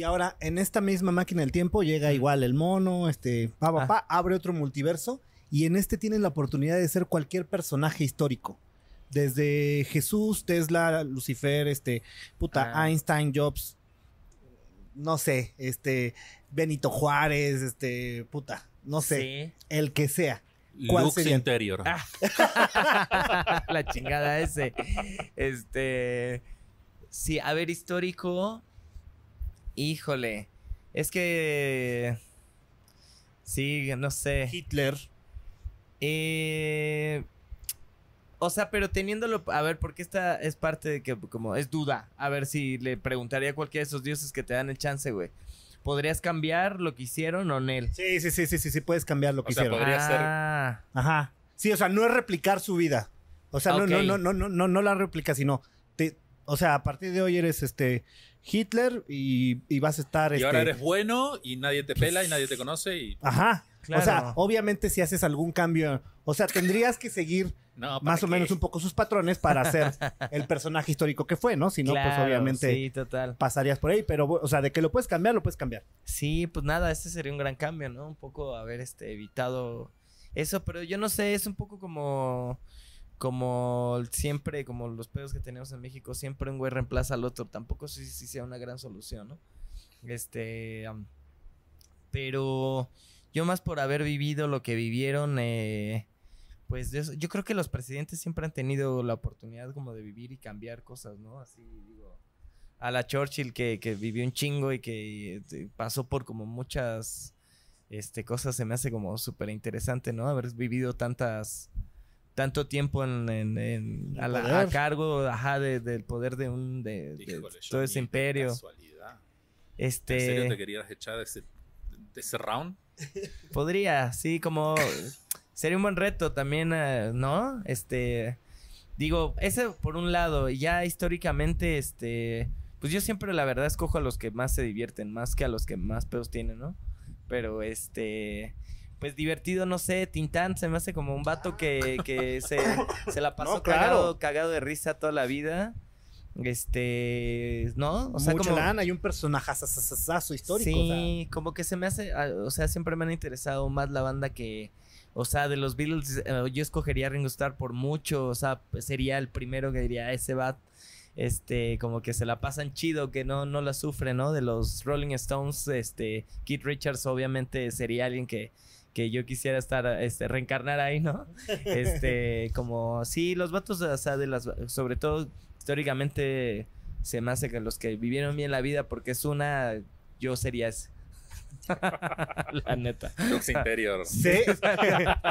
Y ahora, en esta misma máquina del tiempo, llega igual el mono, este, pa, pa, ah. pa, abre otro multiverso. Y en este tienes la oportunidad de ser cualquier personaje histórico. Desde Jesús, Tesla, Lucifer, este, puta, ah. Einstein, Jobs, no sé, este, Benito Juárez, este, puta, no sé, el que sea. interior. Ah. la chingada ese. Este, sí, a ver, histórico, Híjole, es que... Sí, no sé. Hitler. Eh, o sea, pero teniéndolo, a ver, porque esta es parte de que como es duda. A ver si le preguntaría a cualquiera de esos dioses que te dan el chance, güey. ¿Podrías cambiar lo que hicieron o Nel? Sí, sí, sí, sí, sí, sí, puedes cambiar lo que o Sea, podría ser. Ah. Ajá. Sí, o sea, no es replicar su vida. O sea, no, no, no, no, no, no la replica, sino o sea, a partir de hoy eres este Hitler y, vas a estar. Y este, ahora eres bueno y nadie te pela y nadie te conoce. Y... Ajá. O sea, obviamente si haces algún cambio, o sea, tendrías que seguir más o menos un poco sus patrones para ser el personaje histórico que fue, ¿no? Si no, pues obviamente pasarías por ahí, pero, o sea, de que lo puedes cambiar, lo puedes cambiar. Sí, pues nada, este sería un gran cambio, ¿no? Un poco haber este, evitado eso, pero yo no sé, es un poco como como siempre, como los pedos que tenemos en México, siempre un güey reemplaza al otro. Tampoco sí, sí sea una gran solución, ¿no? Este. pero yo más por haber vivido lo que vivieron, eh, pues yo, creo que los presidentes siempre han tenido la oportunidad como de vivir y cambiar cosas, ¿no? Así digo, a la Churchill que, que vivió un chingo y que este, pasó por como muchas este, cosas, se me hace como súper interesante, ¿no? Haber vivido tantas tanto tiempo en, a, cargo ajá, del poder de un de, todo ese imperio. Este, ¿En serio te querías echar de ese, round? Podría, sí, como sería un buen reto también, eh, ¿no? Este, digo, ese por un lado, ya históricamente, este, pues yo siempre la verdad escojo a los que más se divierten, más que a los que más pedos tienen, ¿no? Pero este, pues divertido, no sé, Tintán se me hace como un vato que, que se, se, la pasó claro. cagado, de risa toda la vida. Este, ¿no? O sea, como, hay un personaje histórico. Sí, como que se me hace, ah, o sea, siempre me han interesado más la banda que, o sea, de los Beatles, eh, yo escogería Ringo Starr por mucho, o sea, pues, sería el primero que diría, ah, ese vato este, como que se la pasan chido, que no, no la sufre ¿no? De los Rolling Stones, este, Keith Richards obviamente sería alguien que, que yo quisiera estar, este, reencarnar ahí, ¿no? Este, como, sí, los vatos, o sea, de las, sobre todo históricamente se me hace que los que vivieron bien la vida, porque es una, yo sería ese. la neta. Lux interior. Sí.